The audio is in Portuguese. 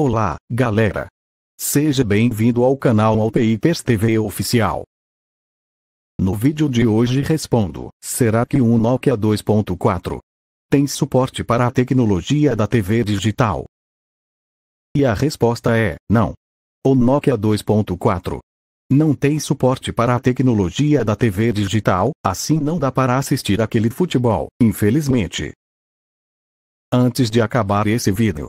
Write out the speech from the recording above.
Olá, galera! Seja bem-vindo ao canal Alpeipers TV Oficial. No vídeo de hoje respondo, será que um Nokia 2.4 tem suporte para a tecnologia da TV digital? E a resposta é, não. O Nokia 2.4 não tem suporte para a tecnologia da TV digital, assim não dá para assistir aquele futebol, infelizmente. Antes de acabar esse vídeo,